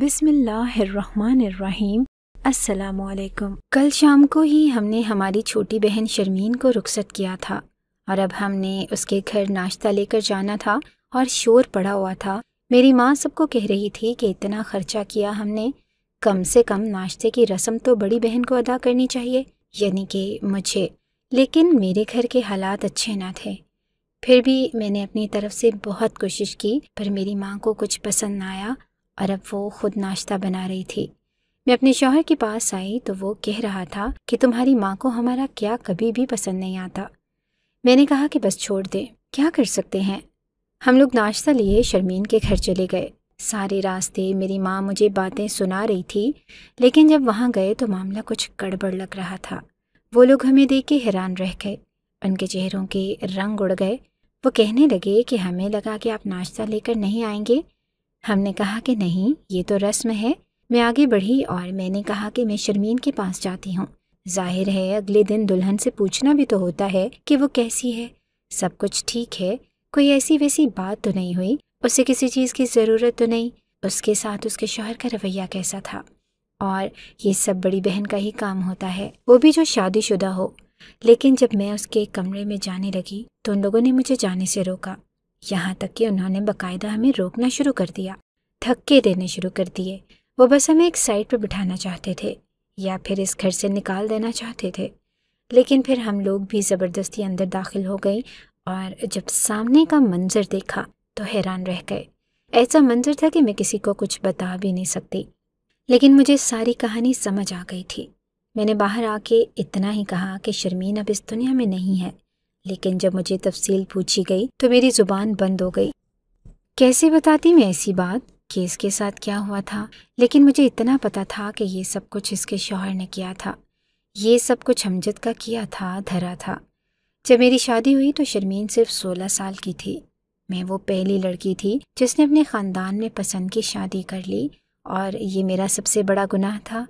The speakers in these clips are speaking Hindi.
बिस्मिल्लाहिर्रहमानिर्रहीम अस्सलामुअलैकुम कल शाम को ही हमने हमारी छोटी बहन शर्मीन को रुखसत किया था और अब हमने उसके घर नाश्ता लेकर जाना था और शोर पड़ा हुआ था मेरी माँ सबको कह रही थी कि इतना खर्चा किया हमने कम से कम नाश्ते की रस्म तो बड़ी बहन को अदा करनी चाहिए यानी कि मुझे लेकिन मेरे घर के हालात अच्छे ना थे फिर भी मैंने अपनी तरफ से बहुत कोशिश की पर मेरी माँ को कुछ पसंद ना आया और अब वो खुद नाश्ता बना रही थी मैं अपने शौहर के पास आई तो वो कह रहा था कि तुम्हारी माँ को हमारा क्या कभी भी पसंद नहीं आता मैंने कहा कि बस छोड़ दे क्या कर सकते हैं हम लोग नाश्ता लिए शर्मीन के घर चले गए सारे रास्ते मेरी माँ मुझे बातें सुना रही थी लेकिन जब वहाँ गए तो मामला कुछ गड़बड़ लग रहा था वो लोग हमें देख के हैरान रह गए उनके चेहरों के रंग उड़ गए वो कहने लगे कि हमें लगा कि आप नाश्ता लेकर नहीं आएंगे हमने कहा कि नहीं ये तो रस्म है मैं आगे बढ़ी और मैंने कहा कि मैं शर्मीन के पास जाती हूँ जाहिर है अगले दिन दुल्हन से पूछना भी तो होता है कि वो कैसी है सब कुछ ठीक है कोई ऐसी वैसी बात तो नहीं हुई उसे किसी चीज़ की ज़रूरत तो नहीं उसके साथ उसके शोहर का रवैया कैसा था और ये सब बड़ी बहन का ही काम होता है वो भी जो शादीशुदा हो लेकिन जब मैं उसके कमरे में जाने लगी तो उन लोगों ने मुझे जाने से रोका यहाँ तक कि उन्होंने बकायदा हमें रोकना शुरू कर दिया धक्के देने शुरू कर दिए वो बस हमें एक साइड पर बिठाना चाहते थे या फिर इस घर से निकाल देना चाहते थे लेकिन फिर हम लोग भी ज़बरदस्ती अंदर दाखिल हो गई और जब सामने का मंज़र देखा तो हैरान रह गए ऐसा मंज़र था कि मैं किसी को कुछ बता भी नहीं सकती लेकिन मुझे सारी कहानी समझ आ गई थी मैंने बाहर आके इतना ही कहा कि शर्मीन अब इस दुनिया में नहीं है लेकिन जब मुझे तफसील पूछी गई तो मेरी ज़ुबान बंद हो गई कैसे बताती मैं ऐसी बात कि इसके साथ क्या हुआ था लेकिन मुझे इतना पता था कि ये सब कुछ इसके शौहर ने किया था ये सब कुछ हमजद का किया था धरा था जब मेरी शादी हुई तो शर्मीन सिर्फ सोलह साल की थी मैं वो पहली लड़की थी जिसने अपने ख़ानदान में पसंद की शादी कर ली और ये मेरा सबसे बड़ा गुनाह था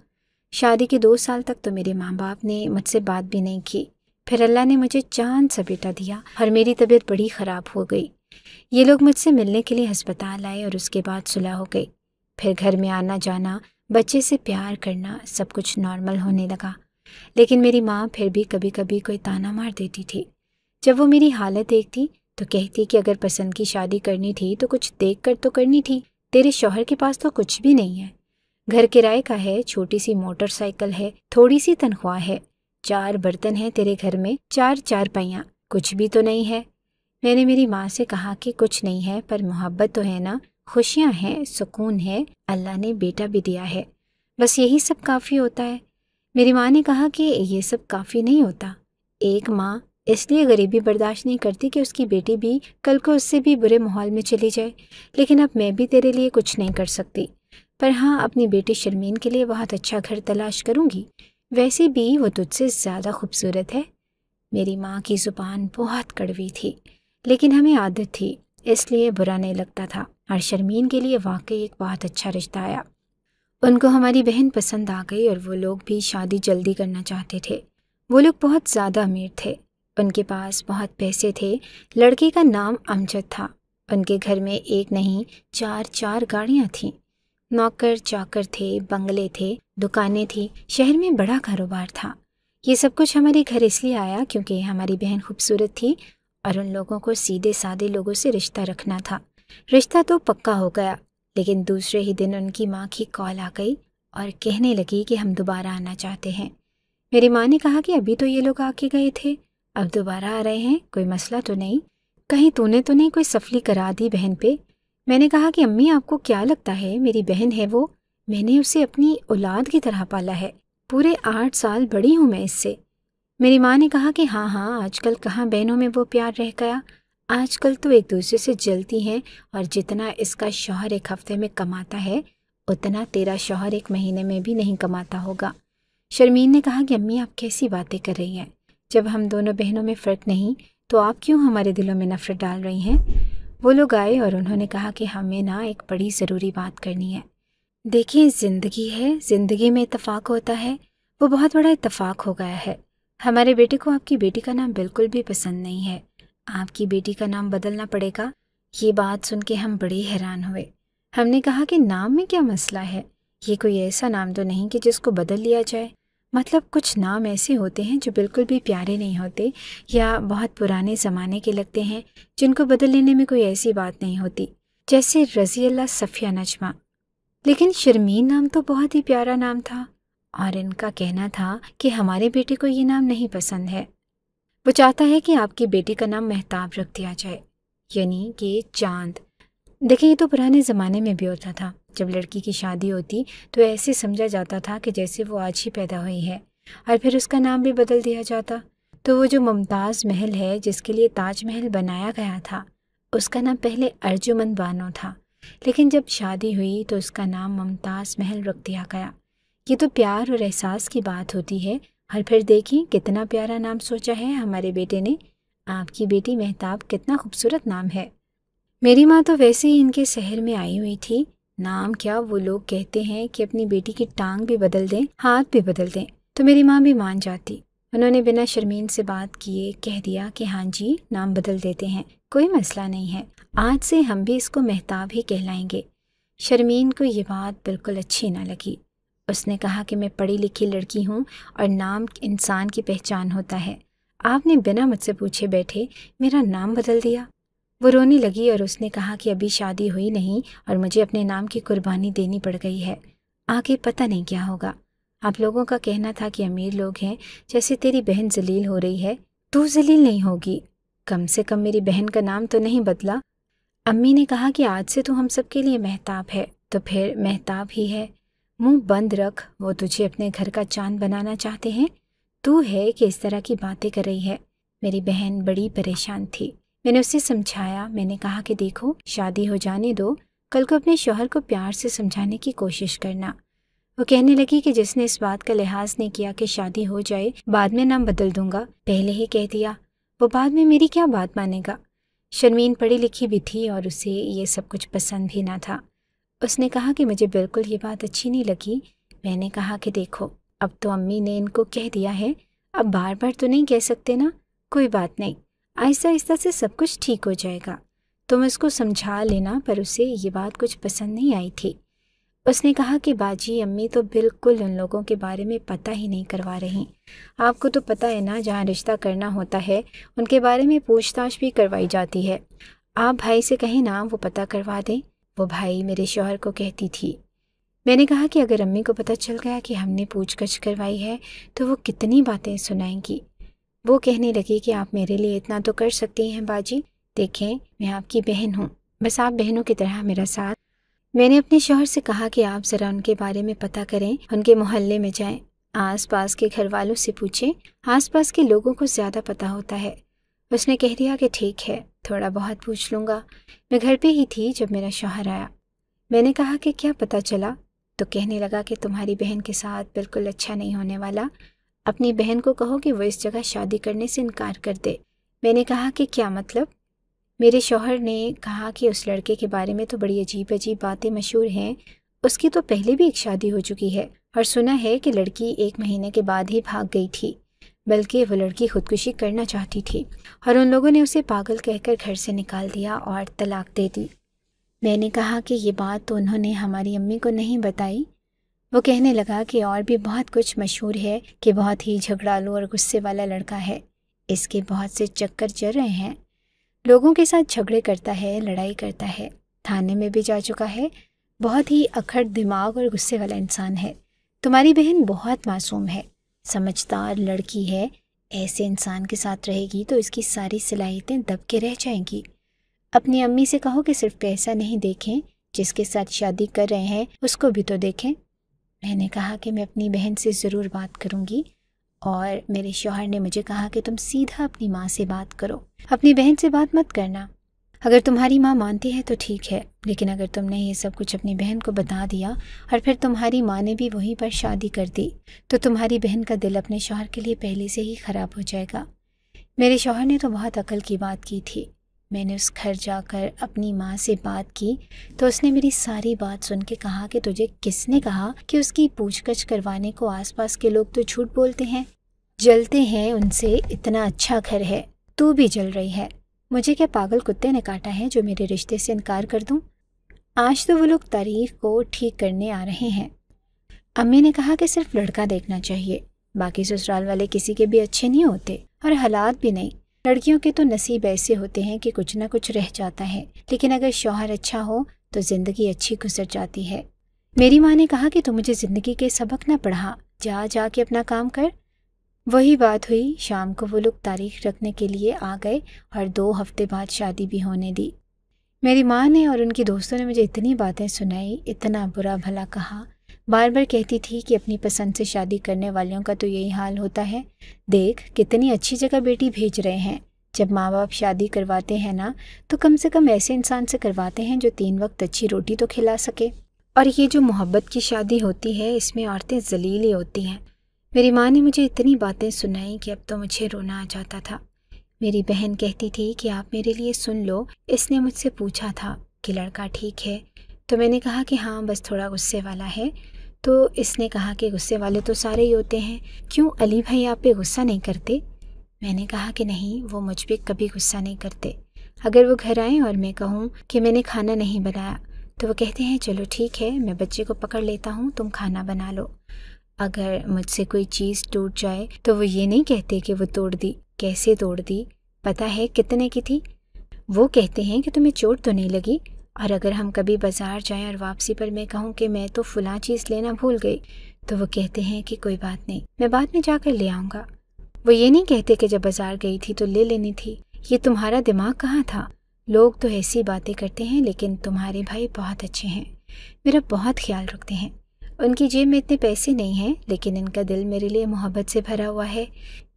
शादी के दो साल तक तो मेरे माँ बाप ने मुझसे बात भी नहीं की फिर अल्लाह ने मुझे चांद सा बेटा दिया और मेरी तबीयत बड़ी ख़राब हो गई ये लोग मुझसे मिलने के लिए हस्पताल आए और उसके बाद सुलह हो गई फिर घर में आना जाना बच्चे से प्यार करना सब कुछ नॉर्मल होने लगा लेकिन मेरी माँ फिर भी कभी कभी कोई ताना मार देती थी जब वो मेरी हालत देखती तो कहती कि अगर पसंद की शादी करनी थी तो कुछ देख कर तो करनी थी तेरे शोहर के पास तो कुछ भी नहीं है घर किराए का है छोटी सी मोटरसाइकिल है थोड़ी सी तनख्वाह है चार बर्तन हैं तेरे घर में चार चार पहिया कुछ भी तो नहीं है मैंने मेरी माँ से कहा कि कुछ नहीं है पर मोहब्बत तो है ना खुशियाँ हैं सुकून है अल्लाह ने बेटा भी दिया है बस यही सब काफ़ी होता है मेरी माँ ने कहा कि ये सब काफ़ी नहीं होता एक माँ इसलिए गरीबी बर्दाश्त नहीं करती कि उसकी बेटी भी कल को उससे भी बुरे माहौल में चली जाए लेकिन अब मैं भी तेरे लिए कुछ नहीं कर सकती पर हाँ अपनी बेटी शर्मीन के लिए बहुत अच्छा घर तलाश करूँगी वैसे भी वो तुझसे ज़्यादा खूबसूरत है मेरी माँ की ज़ुबान बहुत कड़वी थी लेकिन हमें आदत थी इसलिए बुरा नहीं लगता था और शर्मीन के लिए वाकई एक बहुत अच्छा रिश्ता आया उनको हमारी बहन पसंद आ गई और वो लोग भी शादी जल्दी करना चाहते थे वो लोग बहुत ज़्यादा अमीर थे उनके पास बहुत पैसे थे लड़के का नाम अमजद था उनके घर में एक नहीं चार चार गाड़ियाँ थीं नौकर चाकर थे बंगले थे दुकानें थी शहर में बड़ा कारोबार था ये सब कुछ हमारे घर इसलिए आया क्योंकि हमारी बहन खूबसूरत थी और उन लोगों को सीधे साधे लोगों से रिश्ता रखना था रिश्ता तो पक्का हो गया लेकिन दूसरे ही दिन उनकी माँ की कॉल आ गई और कहने लगी कि हम दोबारा आना चाहते हैं मेरी माँ ने कहा कि अभी तो ये लोग आके गए थे अब दोबारा आ रहे हैं कोई मसला तो नहीं कहीं तूने तो नहीं कोई सफली करा दी बहन पे मैंने कहा कि अम्मी आपको क्या लगता है मेरी बहन है वो मैंने उसे अपनी औलाद की तरह पाला है पूरे आठ साल बड़ी हूँ मैं इससे मेरी माँ ने कहा कि हाँ हाँ आजकल कहाँ बहनों में वो प्यार रह गया आजकल तो एक दूसरे से जलती हैं और जितना इसका शौहर एक हफ्ते में कमाता है उतना तेरा शौहर एक महीने में भी नहीं कमाता होगा शर्मीन ने कहा कि अम्मी आप कैसी बातें कर रही हैं जब हम दोनों बहनों में फ़र्क नहीं तो आप क्यों हमारे दिलों में नफ़रत डाल रही हैं वो लोग आए और उन्होंने कहा कि हमें ना एक बड़ी ज़रूरी बात करनी है देखिए ज़िंदगी है ज़िंदगी में इतफाक़ होता है वो बहुत बड़ा इतफाक़ हो गया है हमारे बेटे को आपकी बेटी का नाम बिल्कुल भी पसंद नहीं है आपकी बेटी का नाम बदलना पड़ेगा ये बात सुन के हम बड़े हैरान हुए हमने कहा कि नाम में क्या मसला है ये कोई ऐसा नाम तो नहीं कि जिसको बदल लिया जाए मतलब कुछ नाम ऐसे होते हैं जो बिल्कुल भी प्यारे नहीं होते या बहुत पुराने ज़माने के लगते हैं जिनको बदल लेने में कोई ऐसी बात नहीं होती जैसे रज़ी अल्लाह सफ़िया नजमा लेकिन शर्मीन नाम तो बहुत ही प्यारा नाम था और इनका कहना था कि हमारे बेटे को ये नाम नहीं पसंद है वो चाहता है कि आपकी बेटी का नाम महताब रख दिया जाए यानी कि चांद देखिए ये तो पुराने ज़माने में भी होता था जब लड़की की शादी होती तो ऐसे समझा जाता था कि जैसे वो आज ही पैदा हुई है और फिर उसका नाम भी बदल दिया जाता तो वो जो मुमताज़ महल है जिसके लिए ताजमहल बनाया गया था उसका नाम पहले अर्जुमन बानो था लेकिन जब शादी हुई तो उसका नाम मुमताज़ महल रख दिया गया ये तो प्यार और एहसास की बात होती है और फिर देखें कितना प्यारा नाम सोचा है हमारे बेटे ने आपकी बेटी मेहताब कितना खूबसूरत नाम है मेरी माँ तो वैसे ही इनके शहर में आई हुई थी नाम क्या वो लोग कहते हैं कि अपनी बेटी की टांग भी बदल दें हाथ भी बदल दें तो मेरी माँ भी मान जाती उन्होंने बिना शर्मीन से बात किए कह दिया कि हाँ जी नाम बदल देते हैं कोई मसला नहीं है आज से हम भी इसको मेहताब ही कहलाएंगे शर्मीन को ये बात बिल्कुल अच्छी ना लगी उसने कहा कि मैं पढ़ी लिखी लड़की हूँ और नाम इंसान की पहचान होता है आपने बिना मुझसे पूछे बैठे मेरा नाम बदल दिया वो रोने लगी और उसने कहा कि अभी शादी हुई नहीं और मुझे अपने नाम की कुर्बानी देनी पड़ गई है आगे पता नहीं क्या होगा आप लोगों का कहना था कि अमीर लोग हैं जैसे तेरी बहन जलील हो रही है तू जलील नहीं होगी कम से कम मेरी बहन का नाम तो नहीं बदला अम्मी ने कहा कि आज से तू हम सब के लिए महताब है तो फिर महताब ही है मुंह बंद रख वो तुझे अपने घर का चांद बनाना चाहते हैं तू है कि इस तरह की बातें कर रही है मेरी बहन बड़ी परेशान थी मैंने उसे समझाया मैंने कहा कि देखो शादी हो जाने दो कल को अपने शोहर को प्यार से समझाने की कोशिश करना वो कहने लगी कि जिसने इस बात का लिहाज नहीं किया कि शादी हो जाए बाद में नाम बदल दूंगा पहले ही कह दिया वो बाद में मेरी क्या बात मानेगा शर्मीन पढ़ी लिखी भी थी और उसे ये सब कुछ पसंद भी ना था उसने कहा कि मुझे बिल्कुल ये बात अच्छी नहीं लगी मैंने कहा कि देखो अब तो अम्मी ने इनको कह दिया है अब बार बार तो नहीं कह सकते ना कोई बात नहीं आहिस्ता आहिस्ता से सब कुछ ठीक हो जाएगा तुम उसको समझा लेना पर उसे ये बात कुछ पसंद नहीं आई थी उसने कहा कि बाजी अम्मी तो बिल्कुल उन लोगों के बारे में पता ही नहीं करवा रही आपको तो पता है ना जहाँ रिश्ता करना होता है उनके बारे में पूछताछ भी करवाई जाती है आप भाई से कहें ना वो पता करवा दें वो भाई मेरे शोहर को कहती थी मैंने कहा कि अगर अम्मी को पता चल गया कि हमने पूछ करवाई है तो वो कितनी बातें सुनाएंगी वो कहने लगी कि आप मेरे लिए इतना तो कर सकती हैं बाजी देखें मैं आपकी बहन हूँ बस आप बहनों की तरह मेरा साथ मैंने अपने शोहर से कहा कि आप ज़रा उनके बारे में पता करें उनके मोहल्ले में जाएं आसपास के घर वालों से पूछें आसपास के लोगों को ज़्यादा पता होता है उसने कह दिया कि ठीक है थोड़ा बहुत पूछ लूंगा मैं घर पे ही थी जब मेरा शोहर आया मैंने कहा कि क्या पता चला तो कहने लगा कि तुम्हारी बहन के साथ बिल्कुल अच्छा नहीं होने वाला अपनी बहन को कहो कि वो इस जगह शादी करने से इनकार कर दे मैंने कहा कि क्या मतलब मेरे शौहर ने कहा कि उस लड़के के बारे में तो बड़ी अजीब अजीब बातें मशहूर हैं उसकी तो पहले भी एक शादी हो चुकी है और सुना है कि लड़की एक महीने के बाद ही भाग गई थी बल्कि वो लड़की खुदकुशी करना चाहती थी और उन लोगों ने उसे पागल कहकर घर से निकाल दिया और तलाक दे दी मैंने कहा कि ये बात तो उन्होंने हमारी अम्मी को नहीं बताई वो कहने लगा कि और भी बहुत कुछ मशहूर है कि बहुत ही झगड़ालू और गुस्से वाला लड़का है इसके बहुत से चक्कर चल रहे हैं लोगों के साथ झगड़े करता है लड़ाई करता है थाने में भी जा चुका है बहुत ही अखड़ दिमाग और गुस्से वाला इंसान है तुम्हारी बहन बहुत मासूम है समझदार लड़की है ऐसे इंसान के साथ रहेगी तो इसकी सारी सलाहियतें दब के रह जाएंगी अपनी अम्मी से कहो कि सिर्फ पैसा नहीं देखें जिसके साथ शादी कर रहे हैं उसको भी तो देखें मैंने कहा कि मैं अपनी बहन से ज़रूर बात करूँगी और मेरे शोहर ने मुझे कहा कि तुम सीधा अपनी माँ से बात करो अपनी बहन से बात मत करना अगर तुम्हारी माँ मानती है तो ठीक है लेकिन अगर तुमने ये सब कुछ अपनी बहन को बता दिया और फिर तुम्हारी माँ ने भी वहीं पर शादी कर दी तो तुम्हारी बहन का दिल अपने शोहर के लिए पहले से ही ख़राब हो जाएगा मेरे शोहर ने तो बहुत अकल की बात की थी मैंने उस घर जाकर अपनी माँ से बात की तो उसने मेरी सारी बात सुन के कहा कि तुझे किसने कहा कि उसकी पूछगछ करवाने को आसपास के लोग तो झूठ बोलते हैं जलते हैं उनसे इतना अच्छा घर है तू भी जल रही है मुझे क्या पागल कुत्ते ने काटा है जो मेरे रिश्ते से इनकार कर दूँ आज तो वो लोग तारीख को ठीक करने आ रहे हैं अम्मी ने कहा कि सिर्फ लड़का देखना चाहिए बाकी ससुराल वाले किसी के भी अच्छे नहीं होते और हालात भी नहीं लड़कियों के तो नसीब ऐसे होते हैं कि कुछ ना कुछ रह जाता है लेकिन अगर शौहर अच्छा हो तो ज़िंदगी अच्छी गुजर जाती है मेरी माँ ने कहा कि तू मुझे ज़िंदगी के सबक ना पढ़ा जा जा के अपना काम कर वही बात हुई शाम को वो लोग तारीख रखने के लिए आ गए और दो हफ्ते बाद शादी भी होने दी मेरी माँ ने और उनकी दोस्तों ने मुझे इतनी बातें सुनाई इतना बुरा भला कहा बार बार कहती थी कि अपनी पसंद से शादी करने वालों का तो यही हाल होता है देख कितनी अच्छी जगह बेटी भेज रहे हैं जब माँ बाप शादी करवाते हैं ना तो कम से कम ऐसे इंसान से करवाते हैं जो तीन वक्त अच्छी रोटी तो खिला सके और ये जो मोहब्बत की शादी होती है इसमें औरतें ही होती हैं मेरी माँ ने मुझे इतनी बातें सुनाई कि अब तो मुझे रोना आ जाता था मेरी बहन कहती थी कि आप मेरे लिए सुन लो इसने मुझसे पूछा था कि लड़का ठीक है तो मैंने कहा कि हाँ बस थोड़ा गुस्से वाला है तो इसने कहा कि गुस्से वाले तो सारे ही होते हैं क्यों अली भाई आप पे गुस्सा नहीं करते मैंने कहा कि नहीं वो मुझ पर कभी गुस्सा नहीं करते अगर वो घर आए और मैं कहूँ कि मैंने खाना नहीं बनाया तो वो कहते हैं चलो ठीक है मैं बच्चे को पकड़ लेता हूँ तुम खाना बना लो अगर मुझसे कोई चीज़ टूट जाए तो वो ये नहीं कहते कि वो तोड़ दी कैसे तोड़ दी पता है कितने की थी वो कहते हैं कि तुम्हें चोट तो नहीं लगी और अगर हम कभी बाज़ार जाएं और वापसी पर मैं कहूँ कि मैं तो फुला चीज़ लेना भूल गई तो वो कहते हैं कि कोई बात नहीं मैं बाद में जाकर ले आऊंगा वो ये नहीं कहते कि जब बाज़ार गई थी तो ले लेनी थी ये तुम्हारा दिमाग कहाँ था लोग तो ऐसी बातें करते हैं लेकिन तुम्हारे भाई बहुत अच्छे हैं मेरा बहुत ख्याल रखते हैं उनकी जेब में इतने पैसे नहीं हैं लेकिन इनका दिल मेरे लिए मोहब्बत से भरा हुआ है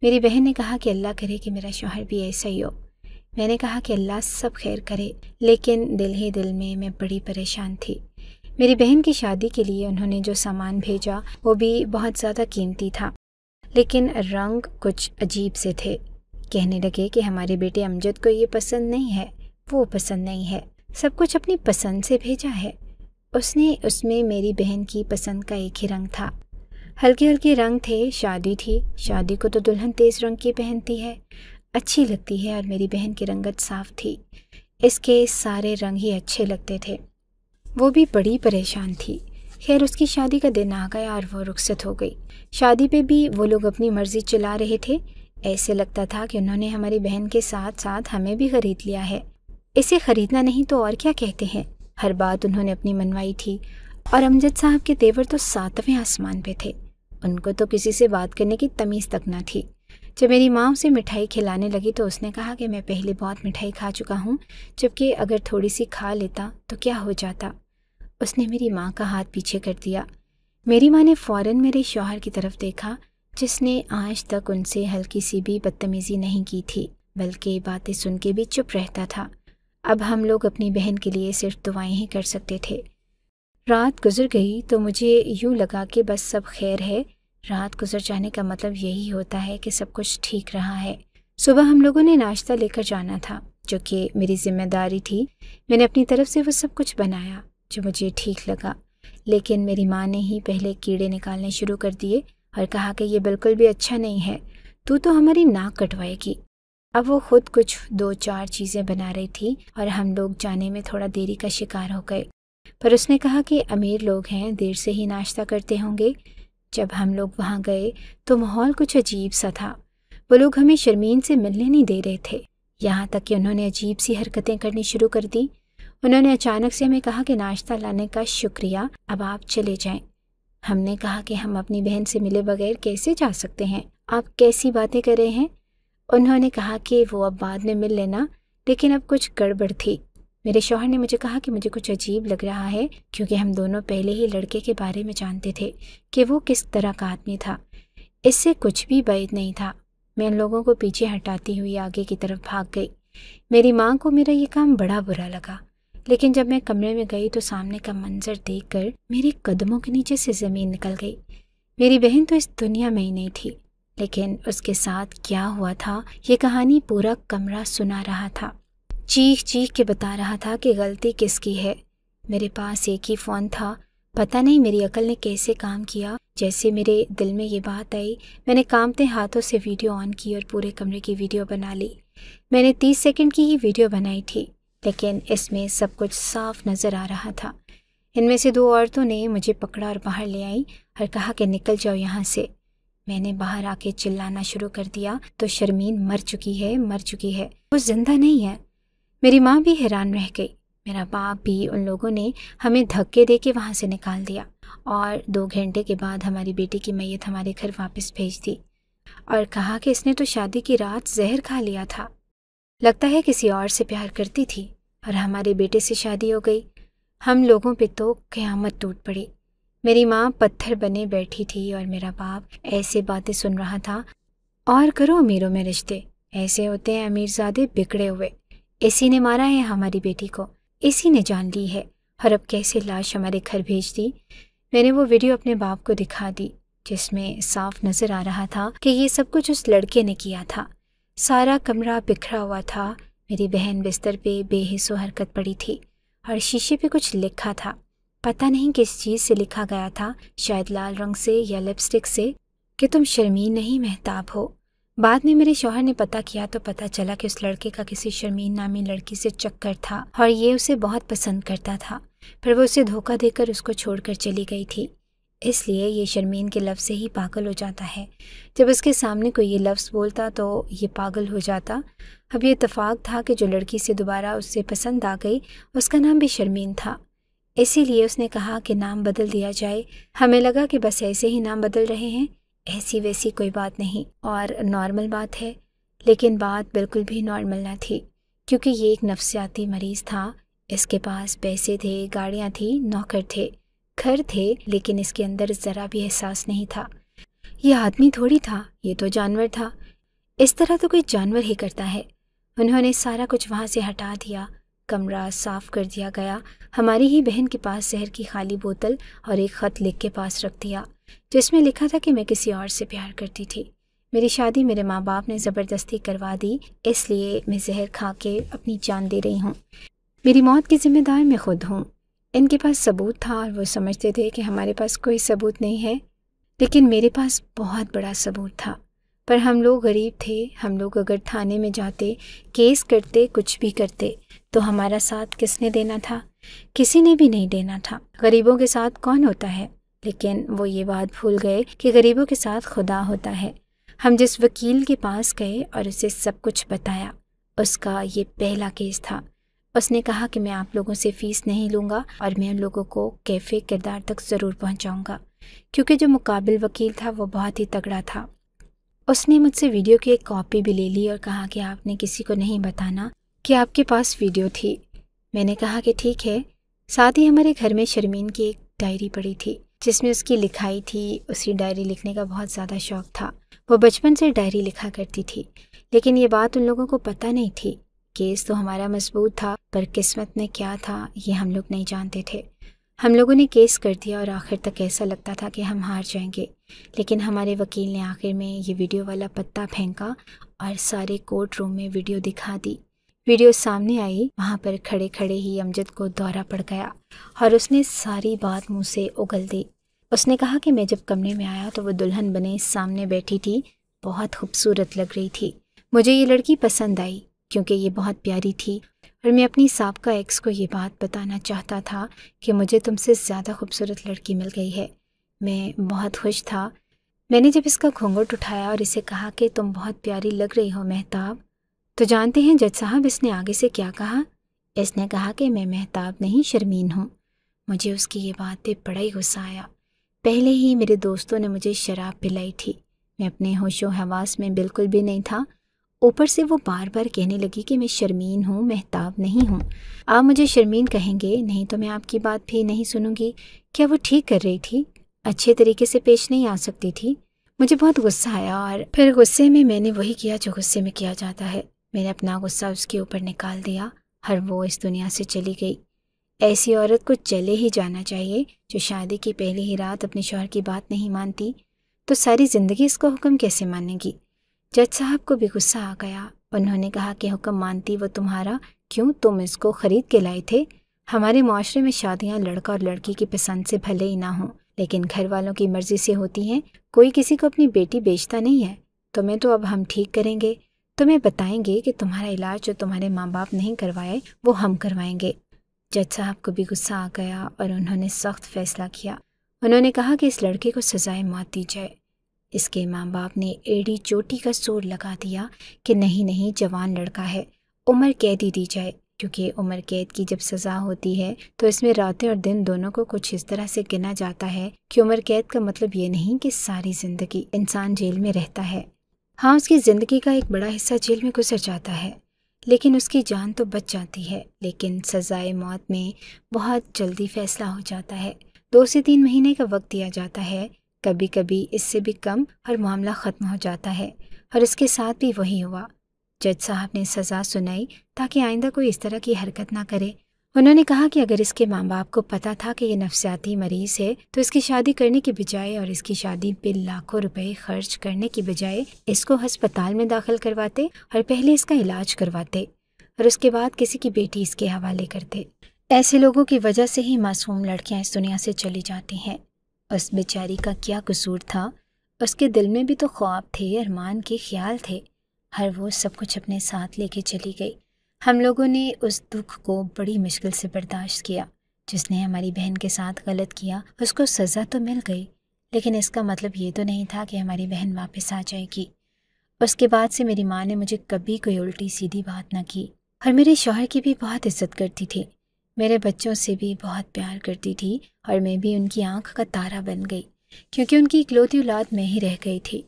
मेरी बहन ने कहा कि अल्लाह करे कि मेरा शोहर भी ऐसा ही हो मैंने कहा कि अल्लाह सब खैर करे लेकिन दिल ही दिल में मैं बड़ी परेशान थी मेरी बहन की शादी के लिए उन्होंने जो सामान भेजा वो भी बहुत ज़्यादा कीमती था लेकिन रंग कुछ अजीब से थे कहने लगे कि हमारे बेटे अमजद को ये पसंद नहीं है वो पसंद नहीं है सब कुछ अपनी पसंद से भेजा है उसने उसमें मेरी बहन की पसंद का एक ही रंग था हल्के हल्के रंग थे शादी थी शादी को तो दुल्हन तेज़ रंग की पहनती है अच्छी लगती है और मेरी बहन की रंगत साफ थी इसके सारे रंग ही अच्छे लगते थे वो भी बड़ी परेशान थी खैर उसकी शादी का दिन आ गया और वो रुखसत हो गई शादी पे भी वो लोग अपनी मर्ज़ी चला रहे थे ऐसे लगता था कि उन्होंने हमारी बहन के साथ साथ हमें भी ख़रीद लिया है इसे ख़रीदना नहीं तो और क्या कहते हैं हर बात उन्होंने अपनी मनवाई थी और अमजद साहब के तेवर तो सातवें आसमान पे थे उनको तो किसी से बात करने की तमीज़ तक ना थी जब मेरी माँ उसे मिठाई खिलाने लगी तो उसने कहा कि मैं पहले बहुत मिठाई खा चुका हूँ जबकि अगर थोड़ी सी खा लेता तो क्या हो जाता उसने मेरी माँ का हाथ पीछे कर दिया मेरी माँ ने फ़ौर मेरे शौहर की तरफ देखा जिसने आज तक उनसे हल्की सी भी बदतमीज़ी नहीं की थी बल्कि बातें सुन के भी चुप रहता था अब हम लोग अपनी बहन के लिए सिर्फ दुआएं ही कर सकते थे रात गुजर गई तो मुझे यूं लगा कि बस सब खैर है रात गुजर जाने का मतलब यही होता है कि सब कुछ ठीक रहा है सुबह हम लोगों ने नाश्ता लेकर जाना था जो कि मेरी जिम्मेदारी थी मैंने अपनी तरफ से वो सब कुछ बनाया जो मुझे ठीक लगा लेकिन मेरी माँ ने ही पहले कीड़े निकालने शुरू कर दिए और कहा कि ये बिल्कुल भी अच्छा नहीं है तू तो हमारी नाक कटवाएगी अब वो खुद कुछ दो चार चीज़ें बना रही थी और हम लोग जाने में थोड़ा देरी का शिकार हो गए पर उसने कहा कि अमीर लोग हैं देर से ही नाश्ता करते होंगे जब हम लोग वहाँ गए तो माहौल कुछ अजीब सा था वो लोग हमें शर्मीन से मिलने नहीं दे रहे थे यहाँ तक कि उन्होंने अजीब सी हरकतें करनी शुरू कर दी उन्होंने अचानक से हमें कहा कि नाश्ता लाने का शुक्रिया अब आप चले जाएं। हमने कहा कि हम अपनी बहन से मिले बगैर कैसे जा सकते हैं आप कैसी बातें कर रहे हैं उन्होंने कहा कि वो अब बाद में मिल लेना लेकिन अब कुछ गड़बड़ थी मेरे शोहर ने मुझे कहा कि मुझे कुछ अजीब लग रहा है क्योंकि हम दोनों पहले ही लड़के के बारे में जानते थे कि वो किस तरह का आदमी था इससे कुछ भी बैद नहीं था मैं उन लोगों को पीछे हटाती हुई आगे की तरफ भाग गई मेरी माँ को मेरा ये काम बड़ा बुरा लगा लेकिन जब मैं कमरे में गई तो सामने का मंजर देख मेरे कदमों के नीचे से ज़मीन निकल गई मेरी बहन तो इस दुनिया में ही नहीं थी लेकिन उसके साथ क्या हुआ था ये कहानी पूरा कमरा सुना रहा था चीख चीख के बता रहा था कि गलती किसकी है मेरे पास एक ही फ़ोन था पता नहीं मेरी अकल ने कैसे काम किया जैसे मेरे दिल में ये बात आई मैंने कामते हाथों से वीडियो ऑन की और पूरे कमरे की वीडियो बना ली मैंने तीस सेकंड की ही वीडियो बनाई थी लेकिन इसमें सब कुछ साफ नज़र आ रहा था इनमें से दो औरतों ने मुझे पकड़ा और बाहर ले आई और कहा कि निकल जाओ यहाँ से मैंने बाहर आके चिल्लाना शुरू कर दिया तो शर्मीन मर चुकी है मर चुकी है वो जिंदा नहीं है मेरी माँ भी हैरान रह गई मेरा बाप भी उन लोगों ने हमें धक्के दे के वहाँ से निकाल दिया और दो घंटे के बाद हमारी बेटी की मैयत हमारे घर वापस भेज दी और कहा कि इसने तो शादी की रात जहर खा लिया था लगता है किसी और से प्यार करती थी और हमारे बेटे से शादी हो गई हम लोगों पे तो क़यामत टूट पड़ी मेरी माँ पत्थर बने बैठी थी और मेरा बाप ऐसे बातें सुन रहा था और करो अमीरों में रिश्ते ऐसे होते हैं अमीरजादे बिगड़े हुए इसी ने मारा है हमारी बेटी को इसी ने जान ली है और अब कैसे लाश हमारे घर भेज दी मैंने वो वीडियो अपने बाप को दिखा दी जिसमें साफ नज़र आ रहा था कि ये सब कुछ उस लड़के ने किया था सारा कमरा बिखरा हुआ था मेरी बहन बिस्तर पे बेहिसो हरकत पड़ी थी और शीशे पे कुछ लिखा था पता नहीं किस चीज़ से लिखा गया था शायद लाल रंग से या लिपस्टिक से कि तुम शर्मी नहीं महताब हो बाद में मेरे शोहर ने पता किया तो पता चला कि उस लड़के का किसी शर्मीन नामी लड़की से चक्कर था और ये उसे बहुत पसंद करता था पर वो उसे धोखा देकर उसको छोड़कर चली गई थी इसलिए ये शर्मीन के लफ्ज़ से ही पागल हो जाता है जब उसके सामने कोई ये लफ्ज़ बोलता तो ये पागल हो जाता अब ये इतफाक़ था कि जो लड़की से दोबारा उससे पसंद आ गई उसका नाम भी शर्मीन था इसीलिए उसने कहा कि नाम बदल दिया जाए हमें लगा कि बस ऐसे ही नाम बदल रहे हैं ऐसी वैसी कोई बात नहीं और नॉर्मल बात है लेकिन बात बिल्कुल भी नॉर्मल ना थी क्योंकि ये एक नफ्सियाती मरीज़ था इसके पास पैसे थे गाड़ियाँ थी नौकर थे घर थे लेकिन इसके अंदर ज़रा भी एहसास नहीं था ये आदमी थोड़ी था ये तो जानवर था इस तरह तो कोई जानवर ही करता है उन्होंने सारा कुछ वहाँ से हटा दिया कमरा साफ कर दिया गया हमारी ही बहन के पास जहर की खाली बोतल और एक ख़त लिख के पास रख दिया जिसमें तो लिखा था कि मैं किसी और से प्यार करती थी मेरी शादी मेरे माँ बाप ने ज़बरदस्ती करवा दी इसलिए मैं जहर खा के अपनी जान दे रही हूँ मेरी मौत की ज़िम्मेदार मैं खुद हूँ इनके पास सबूत था और वो समझते थे कि हमारे पास कोई सबूत नहीं है लेकिन मेरे पास बहुत बड़ा सबूत था पर हम लोग गरीब थे हम लोग अगर थाने में जाते केस करते कुछ भी करते तो हमारा साथ किसने देना था किसी ने भी नहीं देना था गरीबों के साथ कौन होता है लेकिन वो ये बात भूल गए कि गरीबों के साथ खुदा होता है हम जिस वकील के पास गए और उसे सब कुछ बताया उसका ये पहला केस था उसने कहा कि मैं आप लोगों से फ़ीस नहीं लूँगा और मैं उन लोगों को कैफ़े किरदार तक ज़रूर पहुँचाऊँगा क्योंकि जो मुकाबिल वकील था वो बहुत ही तगड़ा था उसने मुझसे वीडियो की एक कॉपी भी ले ली और कहा कि आपने किसी को नहीं बताना कि आपके पास वीडियो थी मैंने कहा कि ठीक है साथ ही हमारे घर में शर्मीन की एक डायरी पड़ी थी जिसमें उसकी लिखाई थी उसी डायरी लिखने का बहुत ज़्यादा शौक़ था वो बचपन से डायरी लिखा करती थी लेकिन ये बात उन लोगों को पता नहीं थी केस तो हमारा मजबूत था पर किस्मत में क्या था ये हम लोग नहीं जानते थे हम लोगों ने केस कर दिया और आखिर तक ऐसा लगता था कि हम हार जाएंगे लेकिन हमारे वकील ने आखिर में ये वीडियो वाला पत्ता फेंका और सारे कोर्ट रूम में वीडियो दिखा दी वीडियो सामने आई वहाँ पर खड़े खड़े ही अमजद को दौरा पड़ गया और उसने सारी बात मुँह से उगल दी उसने कहा कि मैं जब कमरे में आया तो वो दुल्हन बने सामने बैठी थी बहुत खूबसूरत लग रही थी मुझे ये लड़की पसंद आई क्योंकि ये बहुत प्यारी थी और मैं अपनी सबका एक्स को ये बात बताना चाहता था कि मुझे तुमसे ज़्यादा खूबसूरत लड़की मिल गई है मैं बहुत खुश था मैंने जब इसका घूंघट उठाया और इसे कहा कि तुम बहुत प्यारी लग रही हो मेहताब तो जानते हैं जज साहब इसने आगे से क्या कहा इसने कहा कि मैं महताब नहीं शर्मीन हूँ मुझे उसकी ये बात पर बड़ा ही गुस्सा आया पहले ही मेरे दोस्तों ने मुझे शराब पिलाई थी मैं अपने होशो हवास में बिल्कुल भी नहीं था ऊपर से वो बार बार कहने लगी कि मैं शर्मीन हूँ महताब नहीं हूँ आप मुझे शर्मीन कहेंगे नहीं तो मैं आपकी बात भी नहीं सुनूंगी क्या वो ठीक कर रही थी अच्छे तरीके से पेश नहीं आ सकती थी मुझे बहुत गुस्सा आया और फिर गुस्से में मैंने वही किया जो गुस्से में किया जाता है मैंने अपना गुस्सा उसके ऊपर निकाल दिया हर वो इस दुनिया से चली गई ऐसी औरत को चले ही जाना चाहिए जो शादी की पहली ही रात अपने शोहर की बात नहीं मानती तो सारी ज़िंदगी इसको हुक्म कैसे मानेगी जज साहब को भी गुस्सा आ गया उन्होंने कहा कि हुक्म मानती वो तुम्हारा क्यों तुम इसको ख़रीद के लाए थे हमारे माशरे में शादियाँ लड़का और लड़की की पसंद से भले ही ना हों लेकिन घर वालों की मर्ज़ी से होती हैं कोई किसी को अपनी बेटी बेचता नहीं है तो मैं तो अब हम ठीक करेंगे तुम्हें तो बताएंगे कि तुम्हारा इलाज जो तुम्हारे माँ बाप नहीं करवाए वो हम करवाएंगे जज साहब को भी गुस्सा आ गया और उन्होंने सख्त फैसला किया उन्होंने कहा कि इस लड़के को सजाए मौत दी जाए इसके माँ बाप ने एड़ी चोटी का सूर लगा दिया कि नहीं नहीं जवान लड़का है उम्र कैदी दी जाए क्योंकि उम्र कैद की जब सज़ा होती है तो इसमें रातें और दिन दोनों को कुछ इस तरह से गिना जाता है कि उम्र कैद का मतलब ये नहीं कि सारी ज़िंदगी इंसान जेल में रहता है हाँ उसकी ज़िंदगी का एक बड़ा हिस्सा जेल में गुजर जाता है लेकिन उसकी जान तो बच जाती है लेकिन सजाए मौत में बहुत जल्दी फैसला हो जाता है दो से तीन महीने का वक्त दिया जाता है कभी कभी इससे भी कम हर मामला ख़त्म हो जाता है और इसके साथ भी वही हुआ जज साहब ने सज़ा सुनाई ताकि आइंदा कोई इस तरह की हरकत ना करे उन्होंने कहा कि अगर इसके माँ बाप को पता था कि ये नफसियाती मरीज़ है तो इसकी शादी करने के बजाय और इसकी शादी पे लाखों रुपए खर्च करने के बजाय इसको अस्पताल में दाखिल करवाते और पहले इसका इलाज करवाते और उसके बाद किसी की बेटी इसके हवाले करते ऐसे लोगों की वजह से ही मासूम लड़कियाँ इस दुनिया से चली जाती हैं उस बेचारी का क्या कसूर था उसके दिल में भी तो ख्वाब थे अरमान के ख्याल थे हर वो सब कुछ अपने साथ लेके चली गई हम लोगों ने उस दुख को बड़ी मुश्किल से बर्दाश्त किया जिसने हमारी बहन के साथ गलत किया उसको सज़ा तो मिल गई लेकिन इसका मतलब ये तो नहीं था कि हमारी बहन वापस आ जाएगी उसके बाद से मेरी माँ ने मुझे कभी कोई उल्टी सीधी बात ना की और मेरे शोहर की भी बहुत इज्जत करती थी मेरे बच्चों से भी बहुत प्यार करती थी और मैं भी उनकी आंख का तारा बन गई क्योंकि उनकी इकलौती औलाद मैं ही रह गई थी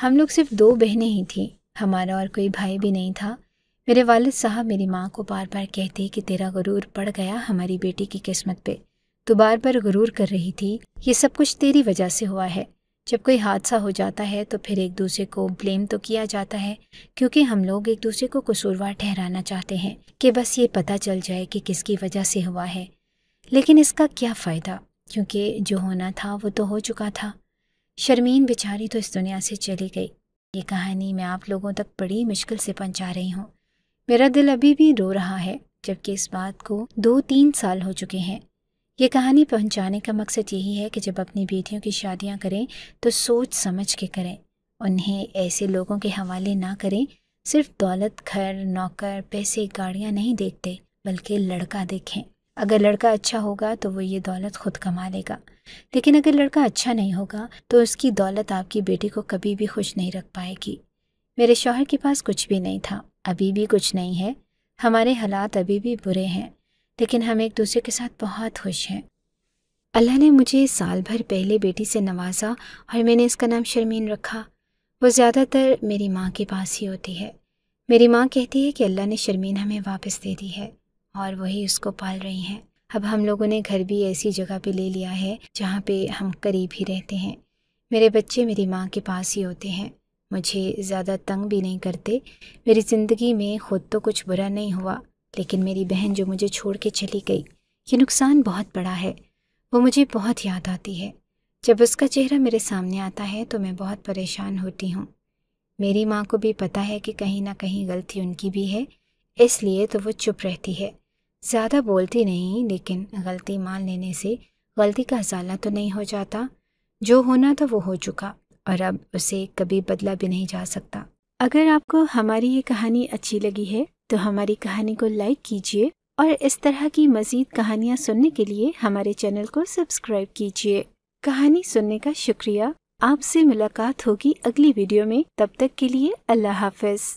हम लोग सिर्फ दो बहनें ही थीं हमारा और कोई भाई भी नहीं था मेरे वालिद साहब मेरी माँ को बार बार कहते कि तेरा गुरूर पड़ गया हमारी बेटी की किस्मत पे तो बार बार गुरूर कर रही थी ये सब कुछ तेरी वजह से हुआ है जब कोई हादसा हो जाता है तो फिर एक दूसरे को ब्लेम तो किया जाता है क्योंकि हम लोग एक दूसरे को कसूरवार ठहराना चाहते हैं कि बस ये पता चल जाए कि किसकी वजह से हुआ है लेकिन इसका क्या फ़ायदा क्योंकि जो होना था वो तो हो चुका था शर्मीन बेचारी तो इस दुनिया से चली गई ये कहानी मैं आप लोगों तक बड़ी मुश्किल से पहुँचा रही हूँ मेरा दिल अभी भी रो रहा है जबकि इस बात को दो तीन साल हो चुके हैं ये कहानी पहुंचाने का मकसद यही है कि जब अपनी बेटियों की शादियां करें तो सोच समझ के करें उन्हें ऐसे लोगों के हवाले ना करें सिर्फ दौलत घर नौकर पैसे गाड़ियाँ नहीं देखते बल्कि लड़का देखें अगर लड़का अच्छा होगा तो वो ये दौलत खुद कमा लेगा लेकिन अगर लड़का अच्छा नहीं होगा तो उसकी दौलत आपकी बेटी को कभी भी खुश नहीं रख पाएगी मेरे शोहर के पास कुछ भी नहीं था अभी भी कुछ नहीं है हमारे हालात अभी भी बुरे हैं लेकिन हम एक दूसरे के साथ बहुत खुश हैं अल्लाह ने मुझे साल भर पहले बेटी से नवाजा और मैंने इसका नाम शर्मीन रखा वो ज़्यादातर मेरी माँ के पास ही होती है मेरी माँ कहती है कि अल्लाह ने शर्मीन हमें वापस दे दी है और वही उसको पाल रही हैं अब हम लोगों ने घर भी ऐसी जगह पे ले लिया है जहाँ पे हम करीब ही रहते हैं मेरे बच्चे मेरी माँ के पास ही होते हैं मुझे ज़्यादा तंग भी नहीं करते मेरी ज़िंदगी में खुद तो कुछ बुरा नहीं हुआ लेकिन मेरी बहन जो मुझे छोड़ के चली गई ये नुकसान बहुत बड़ा है वो मुझे बहुत याद आती है जब उसका चेहरा मेरे सामने आता है तो मैं बहुत परेशान होती हूँ मेरी माँ को भी पता है कि कहीं ना कहीं गलती उनकी भी है इसलिए तो वो चुप रहती है ज़्यादा बोलती नहीं लेकिन गलती मान लेने से गलती का हजाला तो नहीं हो जाता जो होना था वो हो चुका और अब उसे कभी बदला भी नहीं जा सकता अगर आपको हमारी ये कहानी अच्छी लगी है तो हमारी कहानी को लाइक कीजिए और इस तरह की मज़ीद कहानियाँ सुनने के लिए हमारे चैनल को सब्सक्राइब कीजिए कहानी सुनने का शुक्रिया आपसे मुलाकात होगी अगली वीडियो में तब तक के लिए अल्लाह हाफिज़